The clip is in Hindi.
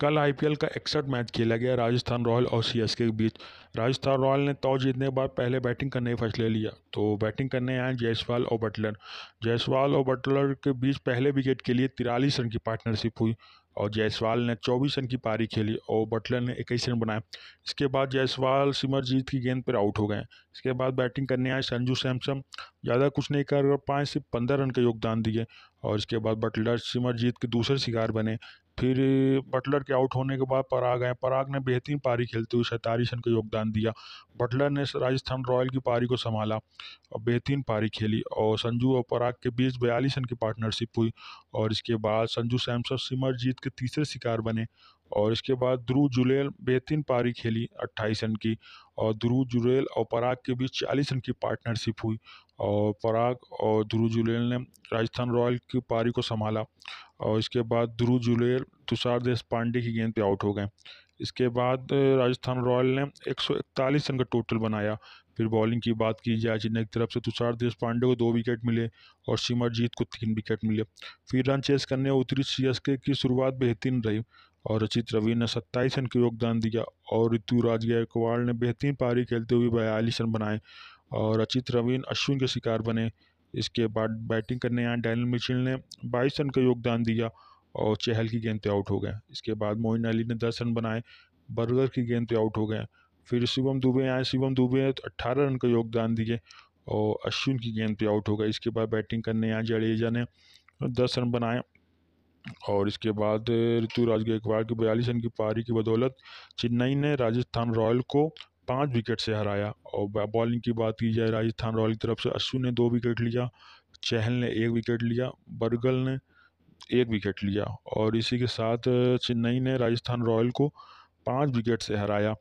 कल आईपीएल का इकसठ मैच खेला गया राजस्थान रॉयल और सी के बीच राजस्थान रॉयल ने टॉस जीतने के बाद पहले बैटिंग करने का फैसला लिया तो बैटिंग करने आए जयसवाल और बटलर जयसवाल और बटलर के बीच पहले विकेट के लिए तिरालीस रन की पार्टनरशिप हुई और जयसवाल ने 24 रन की पारी खेली और बटलर ने इक्कीस रन बनाए इसके बाद जयसवाल सिमरजीत की गेंद पर आउट हो गए इसके बाद बैटिंग करने आए संजू सैमसम ज़्यादा कुछ नहीं कर पाए सिर्फ पंद्रह रन का योगदान दिए और इसके बाद बटलर सिमरजीत के दूसरे शिकार बने फिर बटलर के आउट होने के बाद पराग आए पराग ने बेहतरीन पारी खेलते हुए सैंतालीस रन का योगदान दिया बटलर ने राजस्थान रॉयल की पारी को संभाला और बेहतरीन पारी खेली और संजू और पराग के बीच बयालीस रन की पार्टनरशिप हुई और इसके बाद संजू सैमसन सिमरजीत के तीसरे शिकार बने और इसके बाद ध्रुव जुलेल बेहतरीन पारी खेली 28 रन की और ध्रुव जुलेल और पराग के बीच 40 रन की पार्टनरशिप हुई और पराग और ध्रुव जुलेल ने राजस्थान रॉयल की पारी को संभाला और इसके बाद ध्रुव जुलेल तुषार देश पांडे की गेंद पे आउट हो गए इसके बाद राजस्थान रॉयल ने 141 रन का टोटल बनाया फिर बॉलिंग की बात की जाए जिन्हें की तरफ से तुषार देश पांडे को दो विकेट मिले और सिमरजीत को तीन विकेट मिले फिर रन चेस करने उतरी सी की शुरुआत बेहतरीन रही और रचित रवि ने सत्ताईस रन का योगदान दिया और ऋतुराज गायकवाड़ ने बेहतरीन पारी खेलते हुए बयालीस रन बनाए और रचित रवीन अश्विन के शिकार बने इसके बाद बैटिंग करने आए डैनल मिचिल ने बाईस रन का योगदान दिया और चहल की गेंद पे आउट हो गए इसके बाद मोइन अली ने दस रन बनाए बर्गर की गेंद पे आउट हो गए फिर शिवम दुबे आए शिवम दुबे अट्ठारह रन का योगदान दिए और अश्विन की गेंद पे आउट हो गए इसके बाद बैटिंग करने आए जडेजा ने दस रन बनाए और इसके बाद ऋतुराज गायकवाड़ की बयालीस रन की पारी की बदौलत चेन्नई ने राजस्थान रॉयल को पाँच विकेट से हराया और बॉलिंग की बात की जाए राजस्थान रॉयल की तरफ से अश्विन ने दो विकेट लिया चहल ने एक विकेट लिया बर्गल ने एक विकेट लिया और इसी के साथ चेन्नई ने राजस्थान रॉयल को पाँच विकेट से हराया